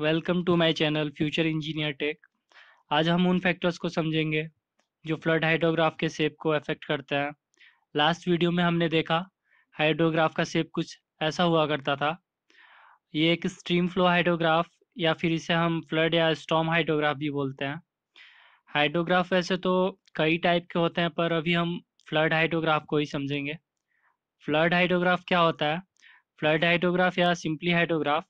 welcome to my channel future engineer tech आज हम उन फैक्टर्स को समझेंगे जो फ्लड हाइड्रोग्राफ के सेप को अफेक्ट करते हैं लास्ट वीडियो में हमने देखा हाइड्रोग्राफ का सेप कुछ ऐसा हुआ करता था ये एक स्ट्रीम फ्लो हाइड्रोग्राफ या फिर इसे हम फ्लड या स्टॉम हाइड्रोग्राफ भी बोलते हैं हाइड्रोग्राफ वैसे तो कई टाइप के होते हैं पर अभी हम फ्लड हाइड्रोग्राफ को ही समझेंगे फ्लड हाइड्रोग्राफ क्या होता है फ्लड हाइड्रोग्राफ या सिंपली हाइड्रोग्राफ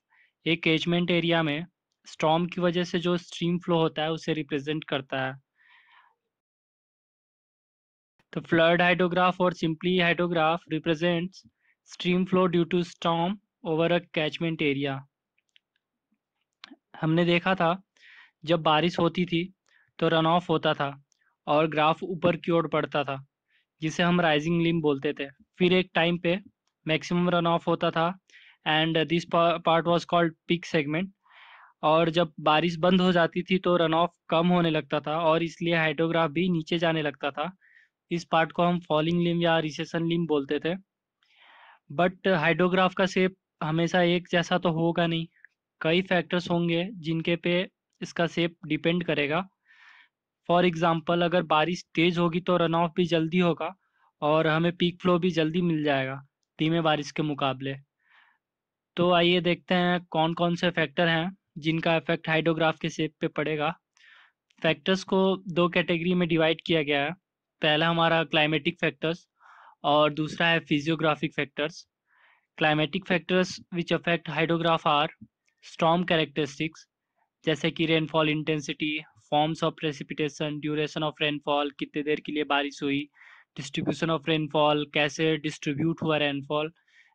एक कैचमेंट एरिया में स्टॉम की वजह से जो स्ट्रीम फ्लो होता है उसे रिप्रेजेंट करता है तो फ्लड हाइड्रोग्राफ और simply hydrograph represent stream flow due to storm over a catchment area हमने देखा था जब बारिश होती थी तो रन ऑफ होता था और ग्राफ ऊपर की ओर बढ़ता था जिसे हम राइजिंग लिम बोलते थे फिर एक टाइम पे मैक्सिमम रन ऑफ होता था and this part was called peak segment और जब बारिश बंद हो जाती थी तो रन ऑफ कम होने लगता था और इसलिए हाइड्रोग्राफ भी नीचे जाने लगता था इस पार्ट को हम फॉलिंग लिम या रिसेशन लिम बोलते थे बट हाइड्रोग्राफ का सेप हमेशा एक जैसा तो होगा नहीं कई फैक्टर्स होंगे जिनके पे इसका सेप डिपेंड करेगा फॉर एग्ज़ाम्पल अगर बारिश तेज़ होगी तो रन ऑफ भी जल्दी होगा और हमें पीक फ्लो भी जल्दी मिल जाएगा धीमे बारिश के मुकाबले तो आइए देखते हैं कौन कौन से फैक्टर हैं जिनका इफेक्ट हाइड्रोग्राफ के सेप पे पड़ेगा फैक्टर्स को दो कैटेगरी में डिवाइड किया गया है पहला हमारा क्लाइमेटिक फैक्टर्स और दूसरा है physiographic factors climatic factors which affect hydrograph are storm characteristics जैसे कि rainfall intensity forms of precipitation duration of rainfall कितने देर के लिए बारिश हुई डिस्ट्रीब्यूशन ऑफ रेनफॉल कैसे डिस्ट्रीब्यूट हुआ rainfall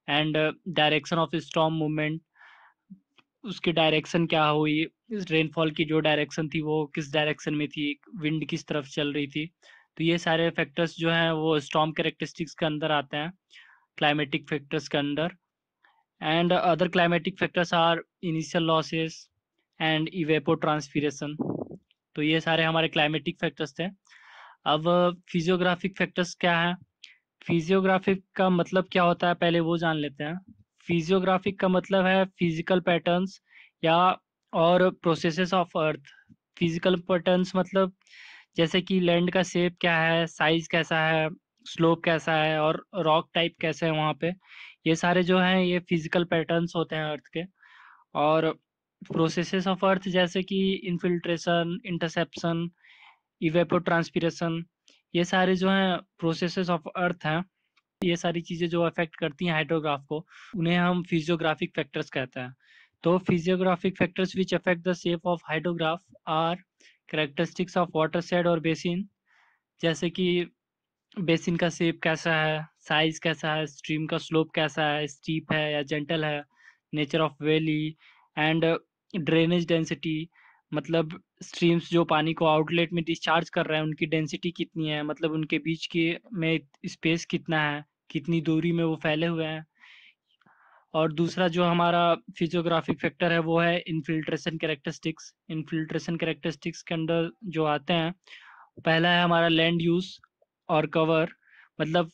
and direction of storm movement उसकी डायरेक्शन क्या हुई इस रेनफॉल की जो डायरेक्शन थी वो किस डायरेक्शन में थी विंड किस तरफ चल रही थी तो ये सारे फैक्टर्स जो हैं वो स्टॉम कैरेक्टरिस्टिक्स के अंदर आते हैं क्लाइमेटिक फैक्टर्स के अंदर and other climatic factors are initial losses and evapotranspiration तो ये सारे हमारे क्लाइमेटिक फैक्टर्स थे अब फिजियोग्राफिक uh, फैक्टर्स क्या हैं फिजियोग्राफिक का मतलब क्या होता है पहले वो जान लेते हैं फिजियोग्राफिक का मतलब है फिजिकल पैटर्न्स या और processes of earth physical patterns मतलब जैसे कि लैंड का शेप क्या है साइज कैसा है स्लोप कैसा है और रॉक टाइप कैसे है वहाँ पे ये सारे जो हैं ये फिजिकल पैटर्न्स होते हैं अर्थ के और प्रोसेसेस ऑफ अर्थ जैसे कि इनफिल्ट्रेशन इंटरसेप्शन इवेपो ट्रांसपीरेशन ये सारे जो हैं प्रोसेसेस ऑफ अर्थ हैं ये सारी चीज़ें जो अफेक्ट करती हैं हाइड्रोग्राफ को उन्हें हम फिजियोग्राफिक फैक्टर्स कहते हैं तो physiographic factors which affect the shape of hydrograph are characteristics of watershed और बेसिन जैसे कि बेसिन का शेप कैसा है साइज कैसा है स्ट्रीम का स्लोप कैसा है स्टीप है या जेंटल है nature of valley and drainage density मतलब स्ट्रीम्स जो पानी को आउटलेट में डिस्चार्ज कर रहे हैं उनकी डेंसिटी कितनी है मतलब उनके बीच के में स्पेस कितना है कितनी दूरी में वो फैले हुए हैं और दूसरा जो हमारा फिजियोग्राफिक फैक्टर है वो है इनफिल्ट्रेशन करेक्टरिस्टिक्स इनफिल्ट्रेशन करेक्टरिस्टिक्स के अंदर जो आते हैं पहला है हमारा लैंड यूज और कवर मतलब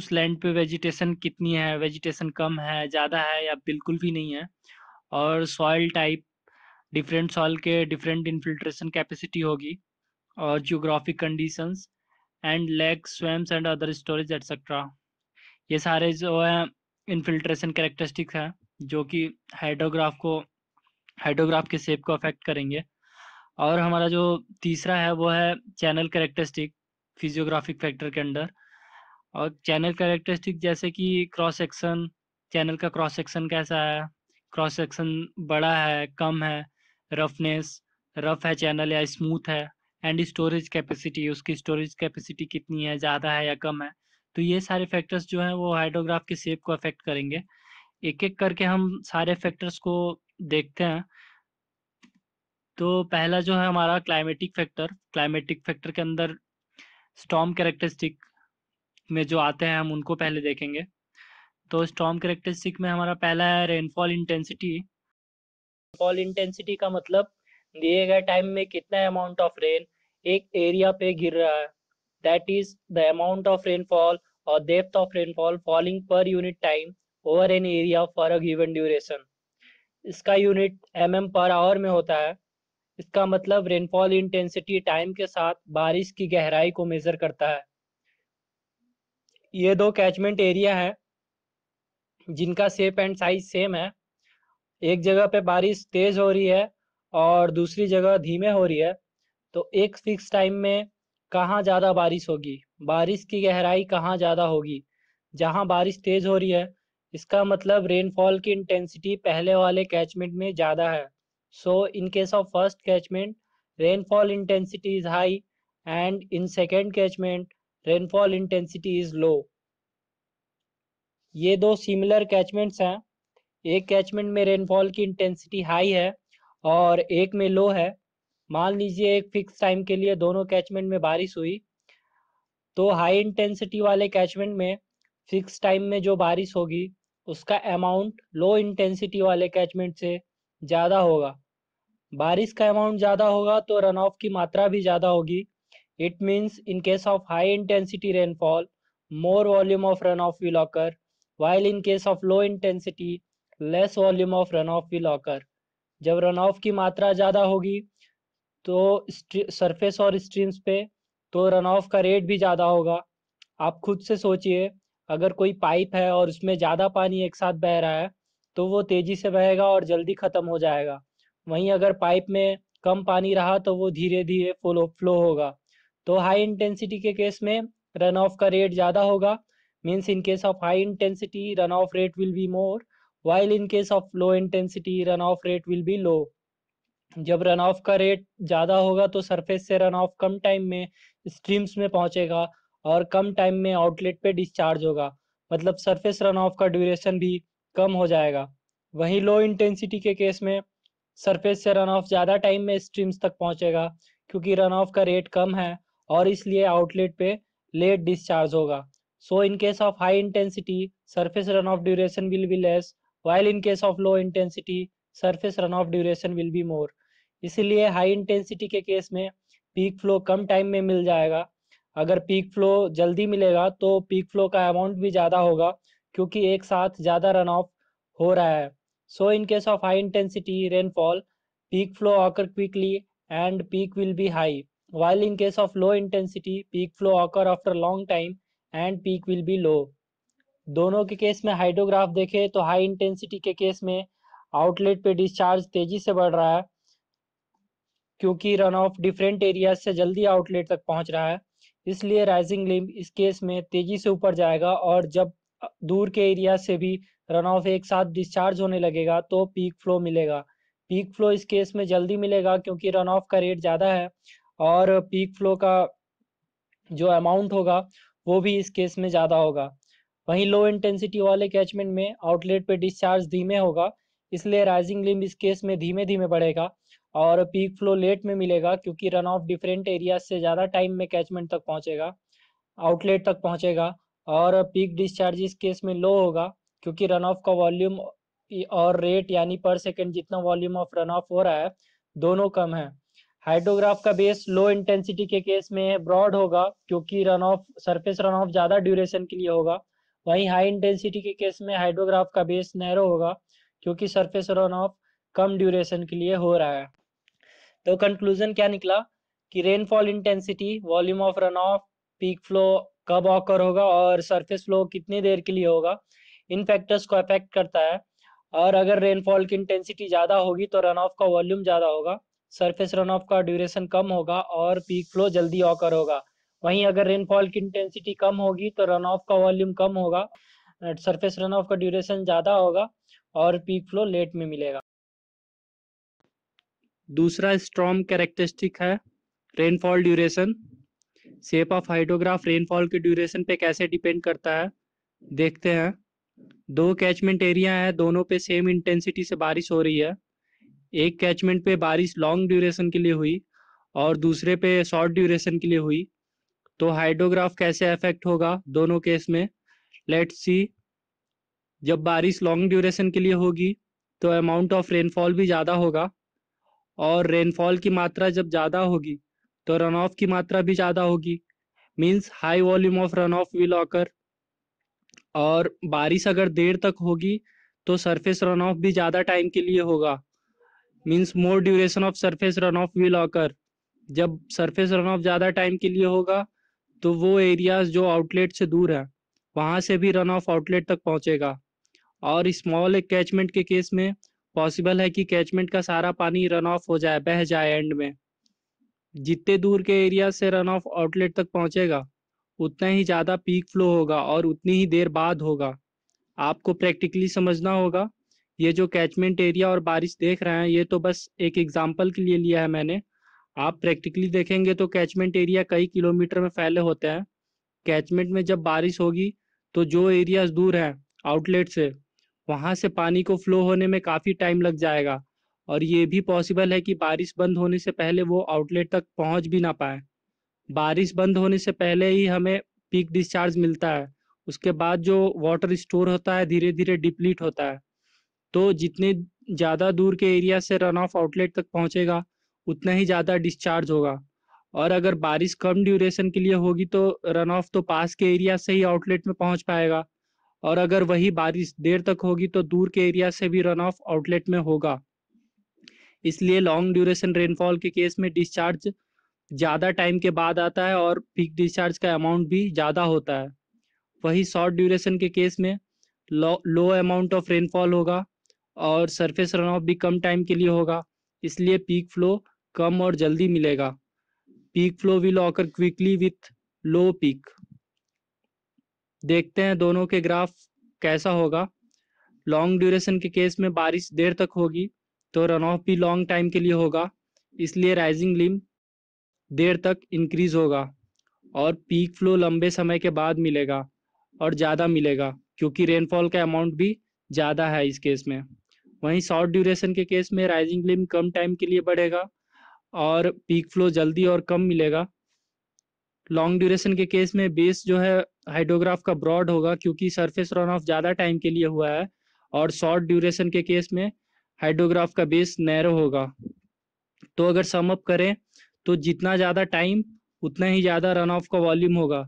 उस लैंड पे वेजिटेशन कितनी है वेजिटेशन कम है ज़्यादा है या बिल्कुल भी नहीं है और सॉइल टाइप डिफरेंट सॉल के डिफरेंट इन्फिल्ट्रेशन कैपेसिटी होगी और geographic conditions and lakes swamps and other storage etcetera ये सारे जो है इनफिल्ट्रेशन करेक्टरिस्टिक्स हैं जो कि हाइड्रोग्राफ को हाइड्रोग्राफ के शेप को अफेक्ट करेंगे और हमारा जो तीसरा है वो है चैनल करेक्टरिस्टिक फिजियोग्राफिक फैक्टर के अंडर और चैनल कैरेक्टरिस्टिक जैसे कि क्रॉस सेक्शन चैनल का क्रॉस सेक्शन कैसा है क्रॉस सेक्शन बड़ा है कम है रफनेस रफ है चैनल या स्मूथ है एंड स्टोरेज कैपेसिटी उसकी स्टोरेज कैपेसिटी कितनी है ज़्यादा है या कम है तो ये सारे फैक्टर्स जो हैं वो हाइड्रोग्राफ के शेप को अफेक्ट करेंगे एक एक करके हम सारे फैक्टर्स को देखते हैं तो पहला जो है हमारा क्लाइमेटिक फैक्टर क्लाइमेटिक फैक्टर के अंदर स्टॉम कैरेक्टरिस्टिक में जो आते हैं हम उनको पहले देखेंगे तो स्टॉम कैरेक्टरिस्टिक में हमारा पहला है रेनफॉल इंटेंसिटी रेनफॉल इंटेंसिटी का मतलब दिए गए टाइम में कितना अमाउंट ऑफ रेन एक एरिया पे गिर रहा है that is the amount of rainfall और depth of rainfall falling per unit time over an area for a given duration इसका unit M M per hour में होता है इसका मतलब रेनफॉल इंटेंसिटी टाइम के साथ बारिश की गहराई को मेजर करता है ये दो कैचमेंट एरिया है जिनका शेप एंड साइज सेम है एक जगह पे बारिश तेज हो रही है और दूसरी जगह धीमे हो रही है तो एक फिक्स टाइम में कहाँ ज़्यादा बारिश होगी बारिश की गहराई कहाँ ज़्यादा होगी जहाँ बारिश तेज हो रही है इसका मतलब रेनफॉल की इंटेंसिटी पहले वाले कैचमेंट में ज़्यादा है so in case of first catchment rainfall intensity is high and in second catchment rainfall intensity is low ये दो सिमिलर कैचमेंट्स हैं एक कैचमेंट में रेनफॉल की इंटेंसिटी हाई है और एक में लो है मान लीजिए एक फिक्स टाइम के लिए दोनों कैचमेंट में बारिश हुई तो हाई इंटेंसिटी वाले कैचमेंट में फिक्स टाइम में जो बारिश होगी उसका अमाउंट लो इंटेंसिटी वाले कैचमेंट से ज़्यादा होगा बारिश का अमाउंट ज़्यादा होगा तो रन ऑफ की मात्रा भी ज़्यादा होगी it means in case of high intensity rainfall more volume of run off will occur while in case of low intensity less volume of run off will occur जब run off की मात्रा ज़्यादा होगी तो सरफेस और streams पे तो run of का रेट भी ज़्यादा होगा आप खुद से सोचिए अगर कोई पाइप है और उसमें ज़्यादा पानी एक साथ बह रहा है तो वो तेज़ी से बहेगा और जल्दी ख़त्म हो जाएगा वहीं अगर पाइप में कम पानी रहा तो वो धीरे धीरे फ्लो फ्लो होगा तो हाई इंटेंसिटी के केस में रन ऑफ का रेट ज़्यादा होगा means in case of high intensity run of rate will be more while in case of low intensity run of rate will be low जब run of का rate ज्यादा होगा तो surface से run of कम time में streams में पहुंचेगा और कम टाइम में आउटलेट पे डिस्चार्ज होगा मतलब सरफेस रन ऑफ का ड्यूरेशन भी कम हो जाएगा वहीं लो इंटेंसिटी के केस में सरफेस से रन ऑफ ज़्यादा टाइम में स्ट्रीम्स तक पहुंचेगा क्योंकि रन ऑफ का रेट कम है और इसलिए आउटलेट पे लेट डिस्चार्ज होगा so in case of high intensity surface run off duration will be less while in case of low intensity surface runoff duration will be more इसीलिए high intensity के case में peak flow कम time में मिल जाएगा अगर peak flow जल्दी मिलेगा तो पीक फ्लो का अमाउंट भी ज़्यादा होगा क्योंकि एक साथ ज़्यादा रन ऑफ हो रहा है so in case of high intensity rainfall peak flow occur quickly and peak will be high while in case of low intensity peak flow occur after long time and peak will be low दोनों के case में hydrograph देखें तो high intensity के case में outlet पे discharge तेजी से बढ़ रहा है क्योंकि रन ऑफ डिफरेंट एरिया से जल्दी आउटलेट तक पहुंच रहा है इसलिए राइजिंग लिम्ब इस केस में तेजी से ऊपर जाएगा और जब दूर के एरिया से भी रन ऑफ एक साथ डिस्चार्ज होने लगेगा तो पीक फ्लो मिलेगा पीक फ्लो इस केस में जल्दी मिलेगा क्योंकि रन ऑफ का रेट ज़्यादा है और पीक फ्लो का जो अमाउंट होगा वो भी इस केस में ज़्यादा होगा वहीं लो इंटेंसिटी वाले कैचमेंट में आउटलेट पे डिस्चार्ज धीमे होगा इसलिए राइजिंग लिम्ब इस केस में धीमे धीमे बढ़ेगा और पीक फ्लो लेट में मिलेगा क्योंकि रन ऑफ डिफरेंट एरिया से ज़्यादा टाइम में कैचमेंट तक पहुँचेगा आउटलेट तक पहुँचेगा और पीक डिस्चार्ज इस केस में लो होगा क्योंकि रन ऑफ का वॉल्यूम और रेट यानी पर सेकेंड जितना वॉल्यूम ऑफ रन ऑफ हो रहा है दोनों कम है हाइड्रोग्राफ का बेस लो इंटेंसिटी के केस में ब्रॉड होगा क्योंकि run off surface run of ज़्यादा ड्यूरेशन के लिए होगा वहीं हाई इंटेंसिटी के केस में हाइड्रोग्राफ का बेस नैरो होगा क्योंकि सरफेस रन ऑफ कम ड्यूरेशन के लिए हो रहा है तो कंक्लूजन क्या निकला कि rainfall intensity volume of run off peak flow कब ऑकर होगा और सरफेस फ्लो कितनी देर के लिए होगा इन फैक्टर्स को अफेक्ट करता है और अगर रेनफॉल की इंटेंसिटी ज़्यादा होगी तो रन ऑफ का वॉल्यूम ज़्यादा होगा सरफेस रन ऑफ का ड्यूरेशन कम होगा और पीक फ्लो जल्दी ऑकर होगा वहीं अगर रेनफॉल की इंटेंसिटी कम होगी तो रन ऑफ का वॉल्यूम कम होगा सरफेस रन ऑफ का ड्यूरेशन ज़्यादा होगा और पीक फ्लो लेट में मिलेगा दूसरा स्ट्रॉन्ग कैरेक्टरिस्टिक है rainfall duration shape of hydrograph rainfall के ड्यूरेशन पे कैसे डिपेंड करता है देखते हैं दो कैचमेंट एरिया है दोनों पे सेम इंटेंसिटी से बारिश हो रही है एक कैचमेंट पे बारिश लॉन्ग ड्यूरेशन के लिए हुई और दूसरे पे शॉर्ट ड्यूरेशन के लिए हुई तो हाइड्रोग्राफ कैसे अफेक्ट होगा दोनों केस में लेट सी जब बारिश लॉन्ग ड्यूरेशन के लिए होगी तो अमाउंट ऑफ रेनफॉल भी ज़्यादा होगा और रेनफॉल की मात्रा जब ज़्यादा होगी तो रन ऑफ की मात्रा भी ज़्यादा होगी means high volume of run off will occur और बारिश अगर देर तक होगी तो सरफेस रन ऑफ भी ज़्यादा टाइम के लिए होगा means more duration of surface run off will occur जब सरफेस रन ऑफ ज़्यादा टाइम के लिए होगा तो वो एरियाज जो आउटलेट से दूर है वहाँ से भी रन ऑफ आउटलेट तक पहुँचेगा और स्मॉल कैचमेंट के केस में पॉसिबल है कि कैचमेंट का सारा पानी रन ऑफ हो जाए बह जाए एंड में जितने दूर के एरिया से रन ऑफ आउटलेट तक पहुँचेगा उतना ही ज़्यादा पीक फ्लो होगा और उतनी ही देर बाद होगा आपको प्रैक्टिकली समझना होगा ये जो कैचमेंट एरिया और बारिश देख रहे हैं ये तो बस एक एग्जाम्पल के लिए लिया है मैंने आप प्रैक्टिकली देखेंगे तो कैचमेंट एरिया कई किलोमीटर में फैले होते हैं कैचमेंट में जब बारिश होगी तो जो एरियाज दूर है आउटलेट से वहाँ से पानी को फ्लो होने में काफ़ी टाइम लग जाएगा और ये भी पॉसिबल है कि बारिश बंद होने से पहले वो आउटलेट तक पहुँच भी ना पाए बारिश बंद होने से पहले ही हमें पीक डिस्चार्ज मिलता है उसके बाद जो वाटर स्टोर होता है धीरे धीरे डिप्लीट होता है तो जितने ज़्यादा दूर के एरिया से रन ऑफ आउटलेट तक पहुँचेगा उतना ही ज़्यादा डिस्चार्ज होगा और अगर बारिश कम ड्यूरेशन के लिए होगी तो रन ऑफ तो पास के एरिया से ही आउटलेट में पहुंच पाएगा और अगर वही बारिश देर तक होगी तो दूर के एरिया से भी रन ऑफ आउटलेट में होगा इसलिए लॉन्ग ड्यूरेशन रेनफॉल के केस में डिस्चार्ज ज़्यादा टाइम के बाद आता है और पीक डिस्चार्ज का अमाउंट भी ज़्यादा होता है वही शॉर्ट ड्यूरेशन के केस में लो अमाउंट ऑफ रेनफॉल होगा और सरफेस रन ऑफ भी कम टाइम के लिए होगा इसलिए पीक फ्लो कम और जल्दी मिलेगा peak flow will occur quickly with low peak देखते हैं दोनों के ग्राफ कैसा होगा लॉन्ग ड्यूरेशन के केस में बारिश देर तक होगी तो रन ऑफ भी लॉन्ग टाइम के लिए होगा इसलिए राइजिंग लिम देर तक इंक्रीज होगा और पीक फ्लो लंबे समय के बाद मिलेगा और ज़्यादा मिलेगा क्योंकि रेनफॉल का अमाउंट भी ज़्यादा है इस केस में वहीं शॉर्ट ड्यूरेशन के केस में राइजिंग लिम कम टाइम के लिए बढ़ेगा और पीक फ्लो जल्दी और कम मिलेगा लॉन्ग ड्यूरेशन के केस में बेस जो है हाइड्रोग्राफ का ब्रॉड होगा क्योंकि सरफेस रन ऑफ ज़्यादा टाइम के लिए हुआ है और शॉर्ट ड्यूरेशन के केस में हाइड्रोग्राफ का बेस नैरो होगा तो अगर सम अप करें तो जितना ज़्यादा टाइम उतना ही ज़्यादा रन ऑफ का वॉल्यूम होगा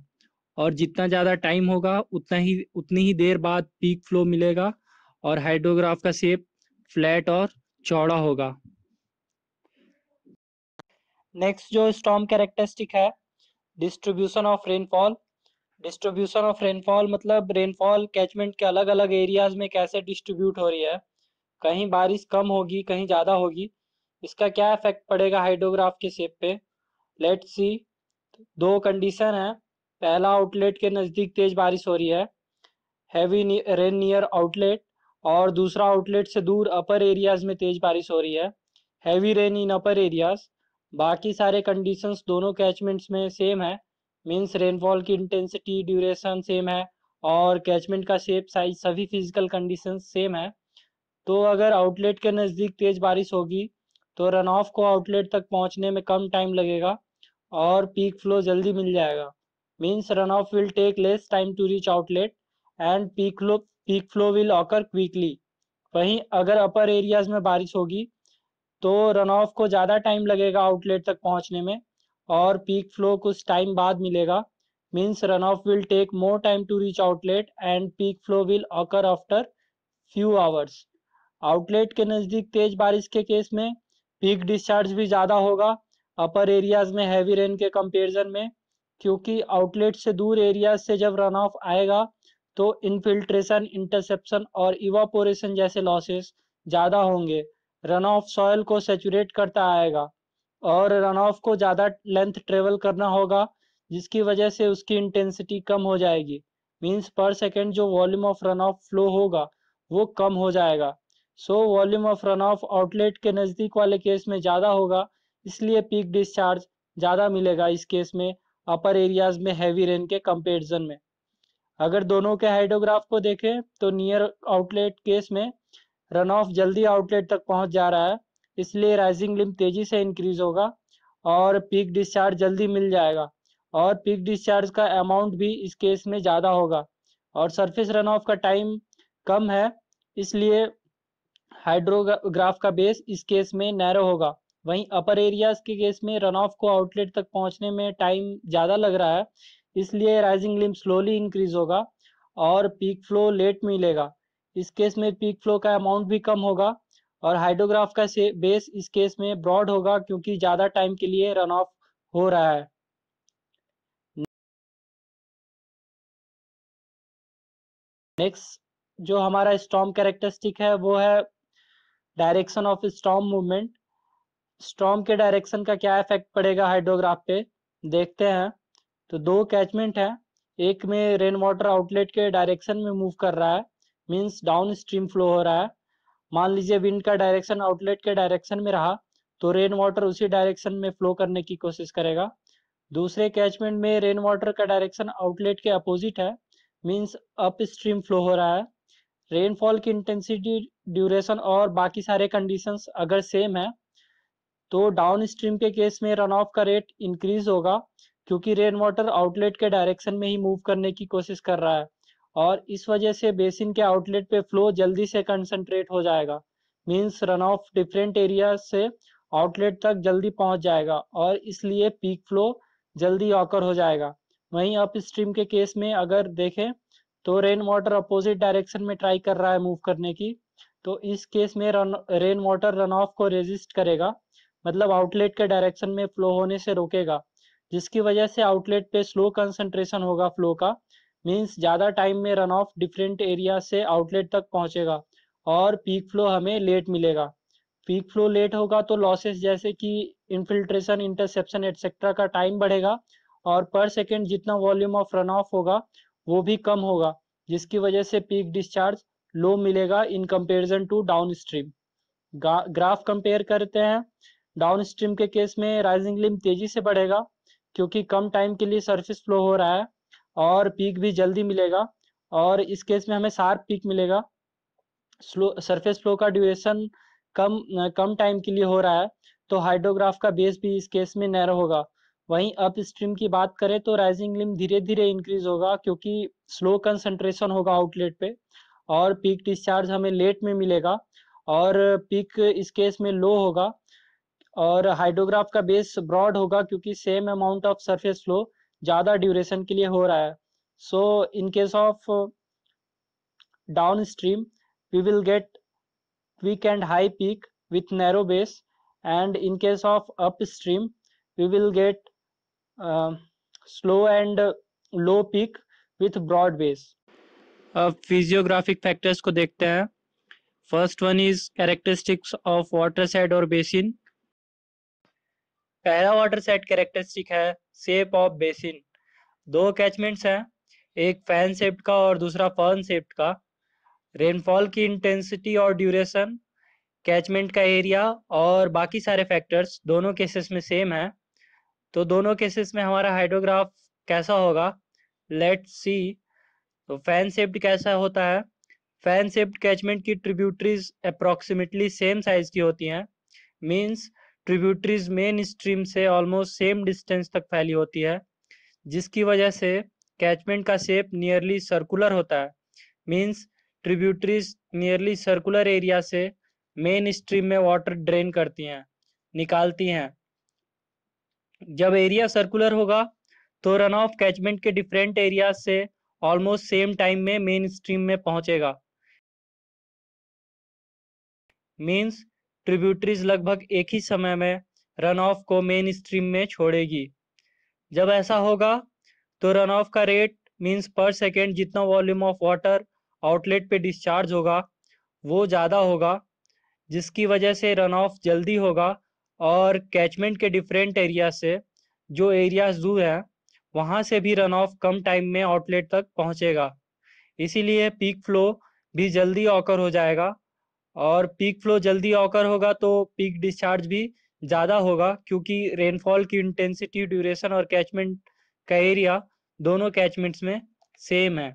और जितना ज़्यादा टाइम होगा उतना ही उतनी ही देर बाद पीक फ्लो मिलेगा और हाइड्रोग्राफ का शेप फ्लैट और चौड़ा होगा नेक्स्ट जो स्टॉम कैरेक्टरिस्टिक है distribution of rainfall distribution of rainfall मतलब रेनफॉल कैचमेंट के अलग अलग एरियाज में कैसे डिस्ट्रीब्यूट हो रही है कहीं बारिश कम होगी कहीं ज़्यादा होगी इसका क्या इफेक्ट पड़ेगा हाइड्रोग्राफ के सेप पे लेट सी दो कंडीशन है पहला आउटलेट के नज़दीक तेज बारिश हो रही है हैवी रेन नियर आउटलेट और दूसरा आउटलेट से दूर अपर एरियाज में तेज बारिश हो रही है heavy rain in upper areas बाकी सारे कंडीशंस दोनों कैचमेंट्स में सेम है मीन्स रेनफॉल की इंटेंसिटी ड्यूरेशन सेम है और कैचमेंट का शेप साइज सभी फिजिकल कंडीशन सेम है तो अगर आउटलेट के नज़दीक तेज़ बारिश होगी तो रन ऑफ को आउटलेट तक पहुंचने में कम टाइम लगेगा और पीक फ्लो जल्दी मिल जाएगा means run off will take less time to reach outlet and peak flow peak flow will occur quickly वहीं अगर अपर एरियाज में बारिश होगी तो रन ऑफ को ज़्यादा टाइम लगेगा आउटलेट तक पहुंचने में और पीक फ्लो कुछ टाइम बाद मिलेगा means run off will take more time to reach outlet and peak flow will occur after few hours outlet के नज़दीक तेज बारिश के केस में पीक डिस्चार्ज भी ज़्यादा होगा अपर एरियाज में हैवी रेन के कंपेरिजन में क्योंकि आउटलेट से दूर एरियाज से जब रन ऑफ आएगा तो इनफिल्ट्रेशन इंटरसेप्शन और इवापोरेशन जैसे लॉसेस ज़्यादा होंगे रन ऑफ सॉयल को सेचुरेट करता आएगा और रन ऑफ को ज़्यादा लेंथ ट्रेवल करना होगा जिसकी वजह से उसकी इंटेंसिटी कम हो जाएगी मीन्स पर सेकेंड जो volume of run off flow होगा वो कम हो जाएगा so volume of run of outlet के नज़दीक वाले केस में ज़्यादा होगा इसलिए पीक डिस्चार्ज ज़्यादा मिलेगा इस केस में अपर एरियाज में हैवी रेन के कंपेरिजन में अगर दोनों के हाइड्रोग्राफ को देखें तो नियर आउटलेट केस में रन ऑफ जल्दी आउटलेट तक पहुंच जा रहा है इसलिए राइजिंग लिम तेजी से इंक्रीज होगा और पीक डिस्चार्ज जल्दी मिल जाएगा और पीक डिस्चार्ज का अमाउंट भी इस केस में ज़्यादा होगा और सरफेस रन ऑफ का टाइम कम है इसलिए हाइड्रोग्राफ का बेस इस केस में नैरो होगा वहीं अपर एरियाज के केस में रन ऑफ को आउटलेट तक पहुंचने में टाइम ज़्यादा लग रहा है इसलिए राइजिंग लिम स्लोली इंक्रीज होगा और पीक फ्लो लेट मिलेगा इस केस में पीक फ्लो का अमाउंट भी कम होगा और हाइड्रोग्राफ का बेस इस केस में ब्रॉड होगा क्योंकि ज्यादा टाइम के लिए रन ऑफ हो रहा है नेक्स्ट जो हमारा स्टॉम कैरेक्टरिस्टिक है वो है direction of storm movement storm के डायरेक्शन का क्या इफेक्ट पड़ेगा हाइड्रोग्राफ पे देखते हैं तो दो कैचमेंट है एक में रेन वाटर आउटलेट के डायरेक्शन में मूव कर रहा है मीन्स डाउन स्ट्रीम फ्लो हो रहा है मान लीजिए विंड का डायरेक्शन आउटलेट के डायरेक्शन में रहा तो रेन वाटर उसी डायरेक्शन में फ्लो करने की कोशिश करेगा दूसरे कैचमेंट में रेन वाटर का डायरेक्शन आउटलेट के अपोजिट है मीन्स अप स्ट्रीम फ्लो हो रहा है रेनफॉल की इंटेंसिटी ड्यूरेशन और बाकी सारे कंडीशंस अगर सेम है तो डाउन स्ट्रीम के केस में रन ऑफ का रेट इंक्रीज होगा क्योंकि रेन वाटर आउटलेट के डायरेक्शन में ही मूव करने की कोशिश कर रहा है और इस वजह से बेसिन के आउटलेट पे फ्लो जल्दी से कंसंट्रेट हो जाएगा means run of different area से आउटलेट तक जल्दी पहुंच जाएगा और इसलिए पीक फ्लो जल्दी ऑकर हो जाएगा वहीं अप स्ट्रीम के केस में अगर देखें तो रेन वाटर अपोजिट डायरेक्शन में ट्राई कर रहा है मूव करने की तो इस केस में run rain water run of को रेजिस्ट करेगा मतलब आउटलेट के डायरेक्शन में फ्लो होने से रोकेगा जिसकी वजह से आउटलेट पे स्लो कंसंट्रेशन होगा फ्लो का मीन्स ज़्यादा टाइम में रन ऑफ डिफरेंट एरिया से आउटलेट तक पहुंचेगा और पीक फ्लो हमें लेट मिलेगा पीक फ्लो लेट होगा तो लॉसेस जैसे कि इन्फिल्ट्रेशन इंटरसेप्शन एटसेट्रा का टाइम बढ़ेगा और पर सेकेंड जितना वॉल्यूम ऑफ रन ऑफ होगा वो भी कम होगा जिसकी वजह से पीक डिस्चार्ज लो मिलेगा in comparison to down stream graph compare करते हैं डाउन स्ट्रीम के केस में राइजिंग लिम तेजी से बढ़ेगा क्योंकि कम टाइम के लिए सर्फिस फ्लो हो रहा है और पीक भी जल्दी मिलेगा और इस केस में हमें शार्प पीक मिलेगा स्लो सरफेस फ्लो का ड्यूरेशन कम कम टाइम के लिए हो रहा है तो हाइड्रोग्राफ का बेस भी इस केस में नैरो होगा वहीं अप स्ट्रीम की बात करें तो राइजिंग लिम धीरे धीरे इंक्रीज होगा क्योंकि स्लो कंसंट्रेशन होगा आउटलेट पे और पीक डिस्चार्ज हमें लेट में मिलेगा और पीक इस केस में लो होगा और हाइड्रोग्राफ का बेस ब्रॉड होगा क्योंकि same amount of surface flow ज़्यादा ड्यूरेशन के लिए हो रहा है so in case of down stream we will get quick and high peak with narrow base and in case of up stream we will get slow and low peak with broad base अब physiographic factors को देखते हैं first one is characteristics of watershed और basin पहला watershed characteristic है shape of basin दो catchments हैं एक फैन सेप्ट का और दूसरा फर्न सेप्ट का रेनफॉल की इंटेंसिटी और ड्यूरेशन कैचमेंट का एरिया और बाकी सारे फैक्टर्स दोनों केसेस में सेम है तो दोनों केसेस में हमारा हाइड्रोग्राफ कैसा होगा लेट सी तो फैन सेप्ट कैसा होता है फैन सेप्ट कैचमेंट की ट्रिब्यूटरीज अप्रोक्सीमेटली सेम साइज की होती हैं मीन्स ट्रिब्यूटरीज मेन स्ट्रीम से ऑलमोस्ट सेम डिस्टेंस तक फैली होती है जिसकी वजह से कैचमेंट का शेप नियरली सर्कुलर होता है means tributaries nearly circular area से मेन स्ट्रीम में वाटर ड्रेन करती हैं निकालती हैं जब एरिया सर्कुलर होगा तो रन ऑफ कैचमेंट के डिफरेंट एरिया से ऑलमोस्ट सेम टाइम में मेन स्ट्रीम में पहुंचेगा मीन्स ट्रिब्यूटरीज लगभग एक ही समय में रन ऑफ को मेन स्ट्रीम में छोड़ेगी जब ऐसा होगा तो रन ऑफ का रेट मीन्स पर सेकेंड जितना वॉल्यूम ऑफ वाटर आउटलेट पे डिस्चार्ज होगा वो ज़्यादा होगा जिसकी वजह से रन ऑफ जल्दी होगा और कैचमेंट के डिफरेंट एरिया से जो एरियाज दूर हैं वहाँ से भी रन ऑफ कम टाइम में आउटलेट तक पहुँचेगा इसीलिए पीक फ्लो भी जल्दी ऑकर हो जाएगा और पीक फ्लो जल्दी ऑकर होगा तो पीक डिस्चार्ज भी ज़्यादा होगा क्योंकि रेनफॉल की इंटेंसिटी ड्यूरेशन और कैचमेंट का एरिया दोनों कैचमेंट्स में सेम है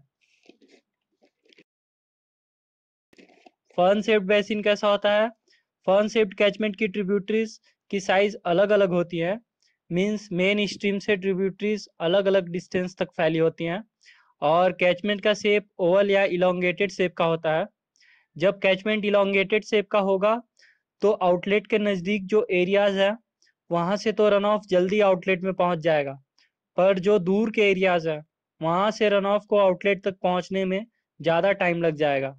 फर्न सेप्ड बेसिन कैसा होता है फर्न सेप्ड कैचमेंट की ट्रिब्यूटरीज की साइज अलग अलग होती है मीन्स मेन स्ट्रीम से ट्रिब्यूटरीज अलग अलग डिस्टेंस तक फैली होती हैं और कैचमेंट का सेप ओवल या इलोंगेटेड सेप का होता है जब कैचमेंट इलांगेटेड सेप का होगा तो आउटलेट के नज़दीक जो एरियाज हैं वहाँ से तो रन ऑफ जल्दी आउटलेट में पहुँच जाएगा पर जो दूर के एरियाज हैं वहाँ से रन ऑफ को आउटलेट तक पहुँचने में ज़्यादा टाइम लग जाएगा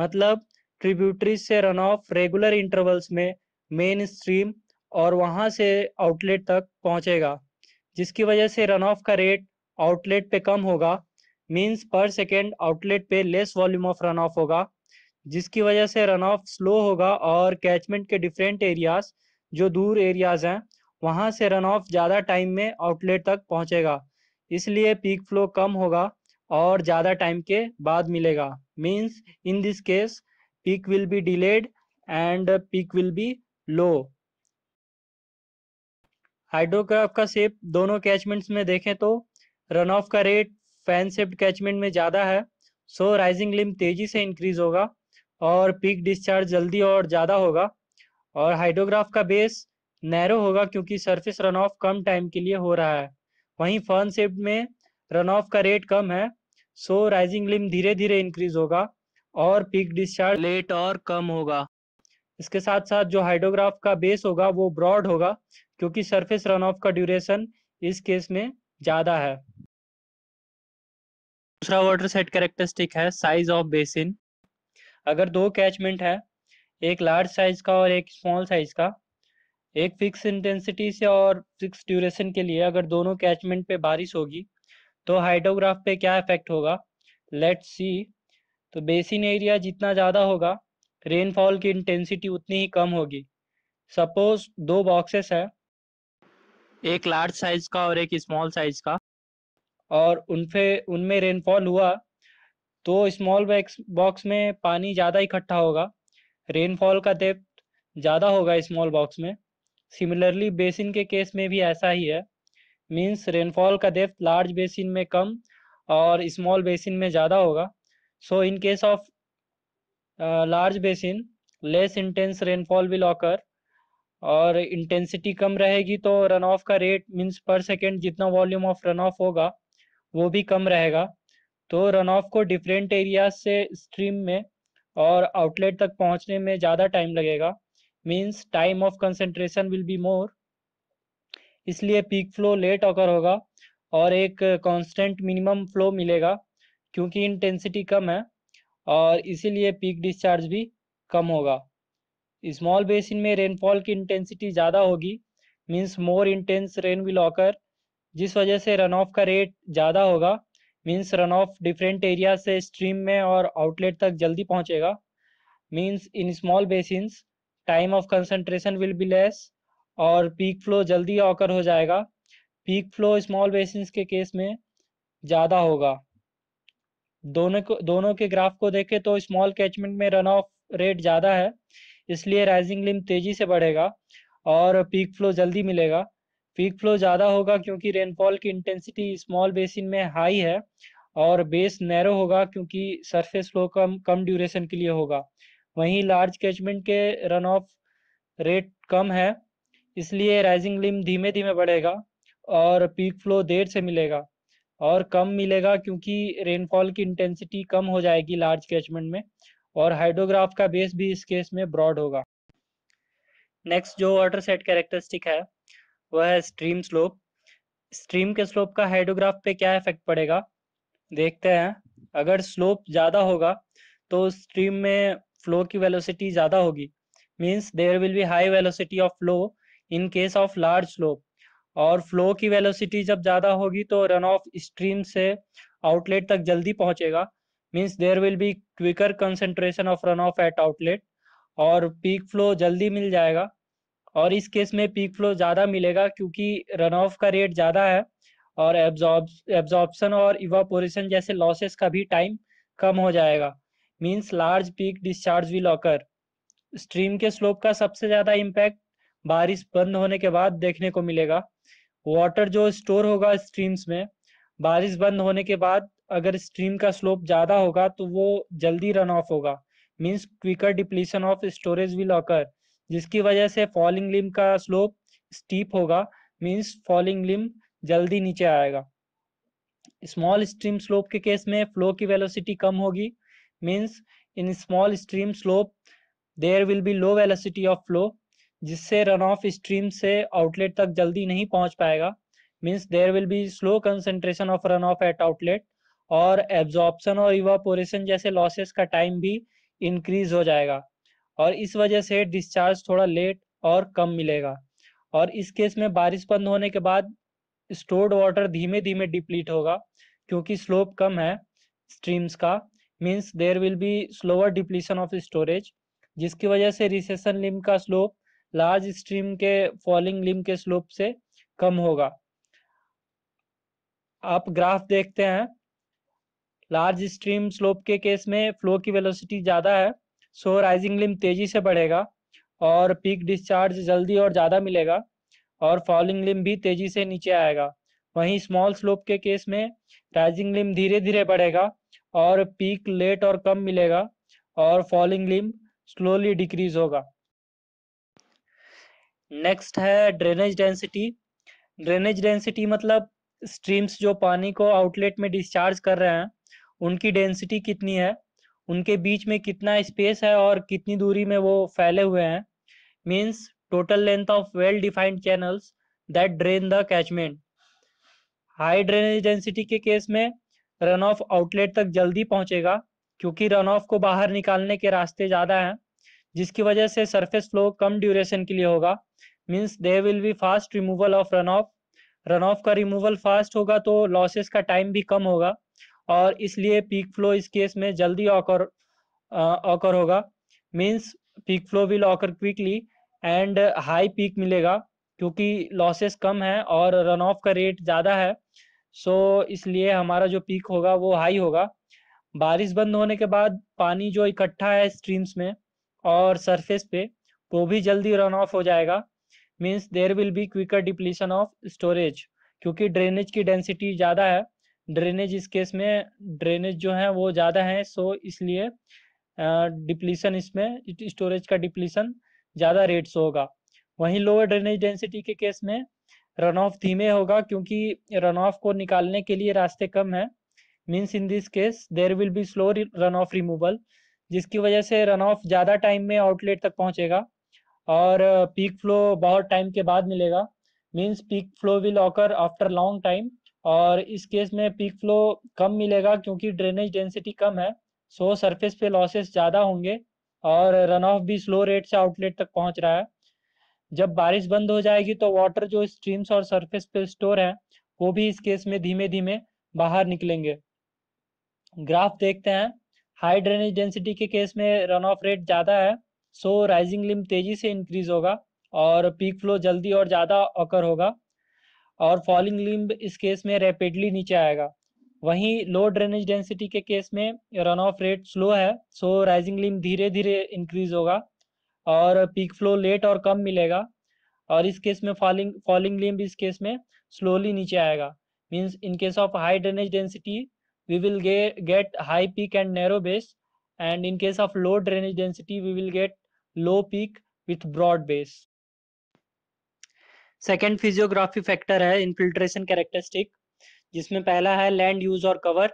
मतलब ट्रिब्यूटरीज से रन ऑफ रेगुलर इंटरवल्स में मेन स्ट्रीम और वहाँ से आउटलेट तक पहुँचेगा जिसकी वजह से रन ऑफ का रेट आउटलेट पे कम होगा मीन्स पर सेकेंड आउटलेट पे less volume of run runoff होगा जिसकी वजह से रन ऑफ स्लो होगा और कैचमेंट के डिफरेंट एरियाज जो दूर एरियाज हैं वहां से रन ऑफ ज़्यादा टाइम में आउटलेट तक पहुंचेगा इसलिए पीक फ्लो कम होगा और ज़्यादा टाइम के बाद मिलेगा means in this case peak will be delayed and peak will be low hydrograph का सेप दोनों कैचमेंट्स में देखें तो रन ऑफ का रेट फैन सेप्ड कैचमेंट में ज़्यादा है सो राइजिंग लिम तेजी से इंक्रीज होगा और पीक डिस्चार्ज जल्दी और ज़्यादा होगा और हाइड्रोग्राफ का बेस नैरो होगा क्योंकि सरफेस रन ऑफ कम टाइम के लिए हो रहा है वहीं फर्न शेप में रन ऑफ का रेट कम है सो राइजिंग लिम धीरे धीरे इंक्रीज होगा और पीक डिस्चार्ज लेट और कम होगा इसके साथ साथ जो हाइड्रोग्राफ का बेस होगा वो ब्रॉड होगा क्योंकि सरफेस रन ऑफ का ड्यूरेशन इस केस में ज़्यादा है दूसरा वाटर सेट कैरेक्टरिस्टिक है साइज ऑफ बेसिन अगर दो कैचमेंट है एक लार्ज साइज का और एक स्मॉल साइज का एक फिक्स इंटेंसिटी से और फिक्स ड्यूरेशन के लिए अगर दोनों कैचमेंट पे बारिश होगी तो हाइड्रोग्राफ पे क्या इफेक्ट होगा लेट सी तो बेसिन एरिया जितना ज़्यादा होगा रेनफॉल की इंटेंसिटी उतनी ही कम होगी सपोज दो बॉक्सेस है एक लार्ज साइज का और एक स्मॉल साइज का और उनपे उनमें रेनफॉल हुआ तो स्मॉल बॉक्स में पानी ज़्यादा इकट्ठा होगा रेनफॉल का डेप्थ ज़्यादा होगा स्मॉल बॉक्स में सिमिलरली बेसिन के केस में भी ऐसा ही है मीन्स रेनफॉल का डेप्थ लार्ज बेसिन में कम और स्मॉल बेसिन में ज़्यादा होगा so in case of large basin less intense rainfall will occur और इंटेंसिटी कम रहेगी तो रन ऑफ का रेट मीन्स पर सेकेंड जितना वॉल्यूम ऑफ रन ऑफ होगा वो भी कम रहेगा तो रन ऑफ को डिफरेंट एरिया से स्ट्रीम में और आउटलेट तक पहुंचने में ज़्यादा टाइम लगेगा means time of concentration will be more इसलिए पीक फ्लो लेट ऑकर होगा और एक कांस्टेंट मिनिमम फ्लो मिलेगा क्योंकि इंटेंसिटी कम है और इसीलिए पीक डिस्चार्ज भी कम होगा स्मॉल बेसिन में रेनफॉल की इंटेंसिटी ज़्यादा होगी means more intense rain will occur जिस वजह से रन ऑफ का रेट ज़्यादा होगा means run of different area से स्ट्रीम में और आउटलेट तक जल्दी पहुंचेगा means in small basins time of concentration will be less और पीक फ्लो जल्दी ऑकर हो जाएगा पीक फ्लो स्मॉल बेसिस के केस में ज़्यादा होगा दोनों को दोनों के ग्राफ को देखें तो स्मॉल कैचमेंट में रन ऑफ रेट ज़्यादा है इसलिए राइजिंग लिम तेज़ी से बढ़ेगा और पीक फ्लो जल्दी मिलेगा पीक फ्लो ज्यादा होगा क्योंकि रेनफॉल की इंटेंसिटी स्मॉल बेसिन में हाई है और बेस नैरो होगा क्योंकि सरफेस फ्लो कम कम ड्यूरेशन के लिए होगा वहीं लार्ज कैचमेंट के रन ऑफ रेट कम है इसलिए राइजिंग लिम धीमे धीमे बढ़ेगा और पीक फ्लो देर से मिलेगा और कम मिलेगा क्योंकि रेनफॉल की इंटेंसिटी कम हो जाएगी लार्ज कैचमेंट में और हाइड्रोग्राफ का बेस भी इस केस में ब्रॉड होगा नेक्स्ट जो वाटर सेट कैरेक्टरिस्टिक है वो है स्ट्रीम स्लोप स्ट्रीम के स्लोप का हाइड्रोग्राफ पे क्या इफेक्ट पड़ेगा देखते हैं अगर स्लोप ज़्यादा होगा तो स्ट्रीम में फ्लो की वेलोसिटी ज़्यादा होगी means there will be high velocity of flow in case of large slope और फ्लो की वेलोसिटी जब ज़्यादा होगी तो रन ऑफ स्ट्रीम से आउटलेट तक जल्दी पहुंचेगा means there will be quicker concentration of run runoff at outlet और पीक फ्लो जल्दी मिल जाएगा और इस केस में पीक फ्लो ज़्यादा मिलेगा क्योंकि रन ऑफ का रेट ज़्यादा है और एब्जॉर्बन और इवापोरेशन जैसे लॉसेस का भी टाइम कम हो जाएगा means large peak discharge will occur stream के स्लोप का सबसे ज़्यादा इम्पैक्ट बारिश बंद होने के बाद देखने को मिलेगा वाटर जो स्टोर होगा स्ट्रीम्स में बारिश बंद होने के बाद अगर स्ट्रीम का स्लोप ज़्यादा होगा तो वो जल्दी रन ऑफ होगा means quicker depletion of storage will occur जिसकी वजह से फॉलिंग लिम का स्लोप स्टीप होगा मीन्स फॉलिंग लिम जल्दी नीचे आएगा स्मॉल स्ट्रीम स्लोप के केस में फ्लो की वेलोसिटी कम होगी means in small stream slope there will be low velocity of flow जिससे रन ऑफ स्ट्रीम से आउटलेट तक जल्दी नहीं पहुंच पाएगा means there will be slow concentration of run runoff at outlet और एब्जॉर्प्शन और इवापोरेशन जैसे लॉसेस का टाइम भी इंक्रीज हो जाएगा और इस वजह से डिस्चार्ज थोड़ा लेट और कम मिलेगा और इस केस में बारिश बंद होने के बाद स्टोर्ड वाटर धीमे धीमे डिप्लीट होगा क्योंकि स्लोप कम है स्ट्रीम्स का means there will be slower depletion of storage जिसकी वजह से रिसेशन लिम का स्लोप लार्ज स्ट्रीम के फॉलिंग लिम के स्लोप से कम होगा आप ग्राफ देखते हैं लार्ज स्ट्रीम स्लोप के केस में फ्लो की वेलोसिटी ज़्यादा है सो राइजिंग लिम तेजी से बढ़ेगा और पीक डिस्चार्ज जल्दी और ज़्यादा मिलेगा और फॉलिंग लिम भी तेजी से नीचे आएगा वहीं स्मॉल स्लोप के केस में राइजिंग लिम धीरे धीरे बढ़ेगा और पीक लेट और कम मिलेगा और फॉलिंग लिम स्लोली डिक्रीज होगा नेक्स्ट है ड्रेनेज डेंसिटी ड्रेनेज डेंसिटी मतलब स्ट्रीम्स जो पानी को आउटलेट में डिस्चार्ज कर रहे हैं उनकी डेंसिटी कितनी है उनके बीच में कितना स्पेस है और कितनी दूरी में वो फैले हुए हैं means total length of well defined channels that drain the catchment high drainage density के केस में रन ऑफ आउटलेट तक जल्दी पहुंचेगा क्योंकि रन ऑफ को बाहर निकालने के रास्ते ज्यादा हैं जिसकी वजह से सरफेस फ्लो कम ड्यूरेशन के लिए होगा means they will be fast removal of run runoff run of का रिमूवल फास्ट होगा तो लॉसेस का टाइम भी कम होगा और इसलिए पीक फ्लो इस केस में जल्दी ऑकर ऑकर होगा means peak flow will occur quickly and high peak मिलेगा क्योंकि लॉसेस कम है और रन ऑफ का रेट ज़्यादा है सो so, इसलिए हमारा जो पीक होगा वो हाई होगा बारिश बंद होने के बाद पानी जो इकट्ठा है स्ट्रीम्स में और सरफेस पे वो भी जल्दी रन ऑफ हो जाएगा means there will be quicker depletion of storage क्योंकि ड्रेनेज की डेंसिटी ज़्यादा है ड्रेनेज इस केस में ड्रेनेज जो है वो ज़्यादा है सो इसलिए डिप्लीसन इसमें स्टोरेज का डिप्लीसन ज़्यादा रेट से होगा वहीं लोअर ड्रेनेज डेंसिटी के केस में रन ऑफ धीमे होगा क्योंकि रन ऑफ को निकालने के लिए रास्ते कम है means in this case there will be slow runoff removal जिसकी वजह से रन ऑफ ज़्यादा टाइम में आउटलेट तक पहुंचेगा और पीक फ्लो बहुत टाइम के बाद मिलेगा means peak flow will occur after long time और इस केस में पीक फ्लो कम मिलेगा क्योंकि ड्रेनेज डेंसिटी कम है सो सरफेस पे लॉसेस ज़्यादा होंगे और रन ऑफ भी स्लो रेट से आउटलेट तक पहुंच रहा है जब बारिश बंद हो जाएगी तो वाटर जो स्ट्रीम्स और सरफेस पे स्टोर है वो भी इस केस में धीमे धीमे बाहर निकलेंगे ग्राफ देखते हैं हाई ड्रेनेज डेंसिटी के केस में रन ऑफ रेट ज़्यादा है सो राइजिंग लिम तेजी से इंक्रीज होगा और पीक फ्लो जल्दी और ज़्यादा ऑकर होगा और फॉलिंग लिम्ब इस केस में रैपिडली नीचे आएगा वहीं लो ड्रेनेज डेंसिटी के केस में रन ऑफ रेट स्लो है सो राइजिंग लिम्ब धीरे धीरे इंक्रीज होगा और पीक फ्लो लेट और कम मिलेगा और इस केस में फॉलिंग फॉलिंग लिम्ब इस केस में स्लोली नीचे आएगा means in case of high drainage density we will get high peak and narrow base and in case of low drainage density we will get low peak with broad base second physiography factor है infiltration characteristic जिसमें पहला है land use और cover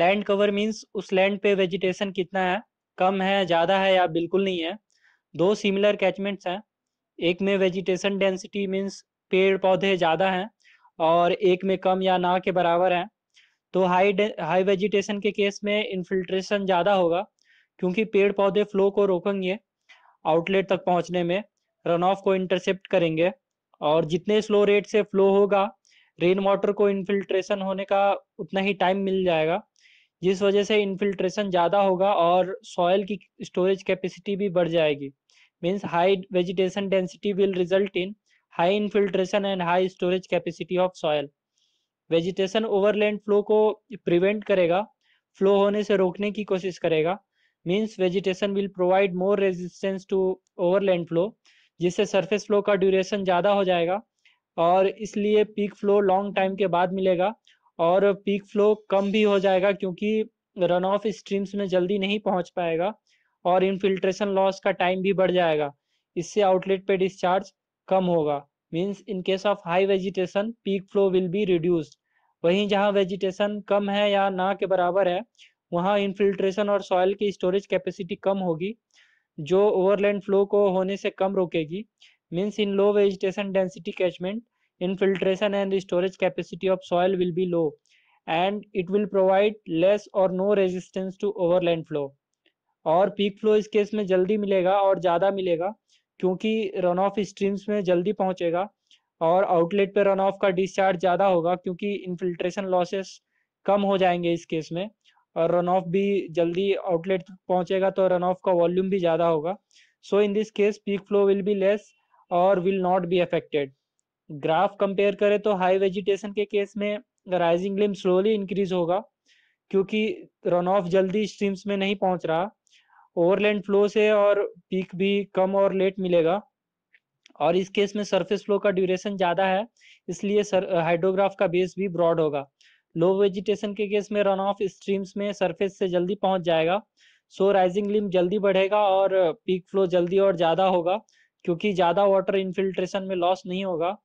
land cover means उस land पे vegetation कितना है कम है ज़्यादा है या बिल्कुल नहीं है दो सिमिलर कैचमेंट्स हैं एक में वेजिटेशन डेंसिटी मीन्स पेड़ पौधे ज़्यादा हैं और एक में कम या ना के बराबर हैं तो हाई हाई वेजिटेशन के केस में इनफिल्ट्रेशन ज़्यादा होगा क्योंकि पेड़ पौधे फ्लो को रोकेंगे आउटलेट तक पहुंचने में रन ऑफ को इंटरसेप्ट करेंगे और जितने स्लो रेट से फ्लो होगा रेन वाटर को इनफिल्ट्रेशन होने का उतना ही टाइम मिल जाएगा जिस वजह से इनफिल्ट्रेशन ज़्यादा होगा और सॉयल की स्टोरेज कैपेसिटी भी बढ़ जाएगी means high vegetation density will result in high infiltration and high storage capacity of soil vegetation overland flow को प्रिवेंट करेगा फ्लो होने से रोकने की कोशिश करेगा means vegetation will provide more resistance to overland flow जिससे सरफेस फ्लो का ड्यूरेशन ज़्यादा हो जाएगा और इसलिए पीक फ्लो लॉन्ग टाइम के बाद मिलेगा और पीक फ्लो कम भी हो जाएगा क्योंकि रन ऑफ स्ट्रीम्स में जल्दी नहीं पहुंच पाएगा और इनफिल्ट्रेशन लॉस का टाइम भी बढ़ जाएगा इससे आउटलेट पे डिस्चार्ज कम होगा means in case of high vegetation peak flow will be reduced वहीं जहां वेजिटेशन कम है या ना के बराबर है वहां इनफिल्ट्रेशन और सॉइल की स्टोरेज कैपेसिटी कम होगी जो ओवरलैंड फ्लो को होने से कम रोकेगी means in low vegetation density catchment filtration and storage capacity of soil will be low and it will provide less or no resistance to overland flow और peak flow इस case में जल्दी मिलेगा और ज़्यादा मिलेगा क्योंकि रन ऑफ स्ट्रीम्स में जल्दी पहुंचेगा और आउटलेट पर रन ऑफ का डिस्चार्ज ज़्यादा होगा क्योंकि इनफिल्ट्रेशन लॉसेस कम हो जाएंगे इस केस में और रन ऑफ भी जल्दी आउटलेट तक पहुंचेगा तो रन ऑफ का वॉल्यूम भी ज़्यादा होगा so in this case peak flow will be less और will not be affected graph compare करें तो हाई वेजिटेशन के केस में राइजिंग लिम स्लोली इंक्रीज होगा क्योंकि रन ऑफ जल्दी स्ट्रीम्स में नहीं पहुंच रहा ओवरलैंड फ्लो से और पीक भी कम और लेट मिलेगा और इस केस में सरफेस फ्लो का ड्यूरेशन ज़्यादा है इसलिए सर हाइड्रोग्राफ का बेस भी ब्रॉड होगा लो वेजिटेशन के केस में रन ऑफ स्ट्रीम्स में सरफेस से जल्दी पहुंच जाएगा सो राइजिंग लिम जल्दी बढ़ेगा और पीक uh, फ्लो जल्दी और ज्यादा होगा क्योंकि ज्यादा वाटर इन्फिल्ट्रेशन में लॉस नहीं होगा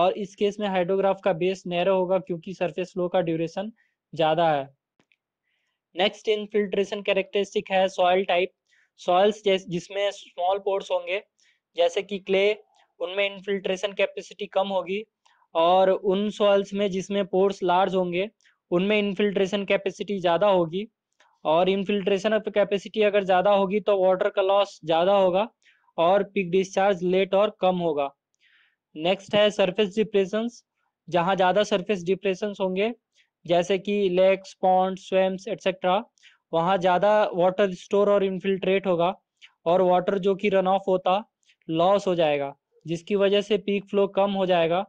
और इस केस में हाइड्रोग्राफ का बेस नैरो होगा क्योंकि सरफेस फ्लो का ड्यूरेशन ज्यादा है नेक्स्ट इनफिल्ट्रेशन कैरेक्टरिस्टिक है सॉयल टाइप सॉइल्स जिसमें स्मॉल पोर्स होंगे जैसे कि क्ले उनमें इनफिल्ट्रेशन कैपेसिटी कम होगी और उन सॉइल्स में जिसमें पोर्स लार्ज होंगे उनमें इनफिल्ट्रेशन कैपेसिटी ज़्यादा होगी और इनफिल्ट्रेशन कैपेसिटी अगर ज़्यादा होगी तो वाटर का लॉस ज़्यादा होगा और पिक डिस्चार्ज लेट और कम होगा नेक्स्ट है सरफेस डिप्रेशंस जहाँ ज़्यादा सरफेस डिप्रेशंस होंगे जैसे कि लेक्स पॉन्ड स्वेम्स एट्सेट्रा वहाँ ज़्यादा वाटर स्टोर और इन्फिल्ट्रेट होगा और वाटर जो कि रन ऑफ होता लॉस हो जाएगा जिसकी वजह से पीक फ्लो कम हो जाएगा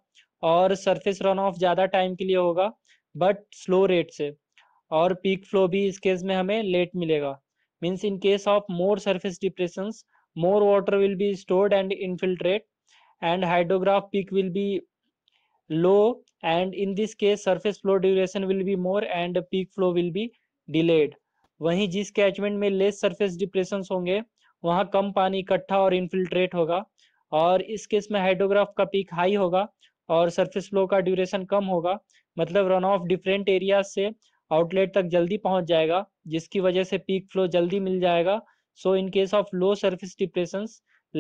और सरफेस रन ऑफ ज़्यादा टाइम के लिए होगा बट स्लो रेट से और पीक फ्लो भी इस केस में हमें लेट मिलेगा means in case of more surface depression more water will be stored and infiltrate and hydrograph peak will be low and in this case surface flow duration will be more and peak flow will be delayed वहीं जिस catchment में less surface depression होंगे वहाँ कम पानी इकट्ठा और infiltrate होगा और इस केस में हाइड्रोग्राफ का पीक हाई होगा और सरफेस फ्लो का ड्यूरेशन कम होगा मतलब रन ऑफ डिफरेंट एरिया से आउटलेट तक जल्दी पहुंच जाएगा जिसकी वजह से पीक फ्लो जल्दी मिल जाएगा so in case of low surface depression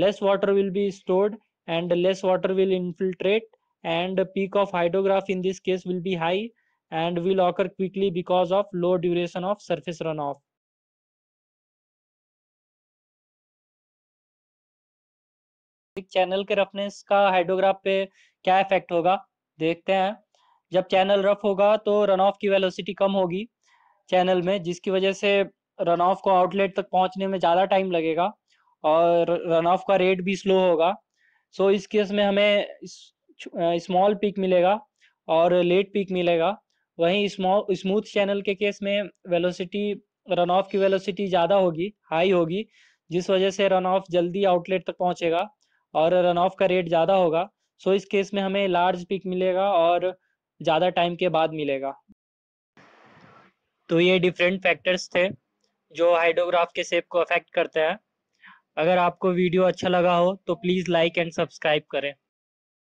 less water will be stored and less water will infiltrate and peak of hydrograph in this case will be high and will occur quickly because of low duration of surface runoff channel के roughness का hydrograph पे क्या effect होगा देखते हैं जब channel rough होगा तो रन ऑफ की वेलोसिटी कम होगी चैनल में जिसकी वजह से रन ऑफ को आउटलेट तक पहुंचने में ज़्यादा टाइम लगेगा और रन ऑफ का रेट भी स्लो होगा सो इस केस में हमें स्मॉल पीक मिलेगा और लेट पीक मिलेगा वहीं स्मॉल स्मूथ चैनल के केस में वेलोसिटी रन ऑफ की वेलोसिटी ज़्यादा होगी हाई होगी जिस वजह से रन ऑफ जल्दी आउटलेट तक पहुंचेगा और रन ऑफ का रेट ज़्यादा होगा सो इस केस में हमें लार्ज पिक मिलेगा और ज़्यादा टाइम के बाद मिलेगा तो ये डिफरेंट फैक्टर्स थे जो हाइड्रोग्राफ के सेप को अफेक्ट करते हैं अगर आपको वीडियो अच्छा लगा हो तो प्लीज़ लाइक एंड सब्सक्राइब करें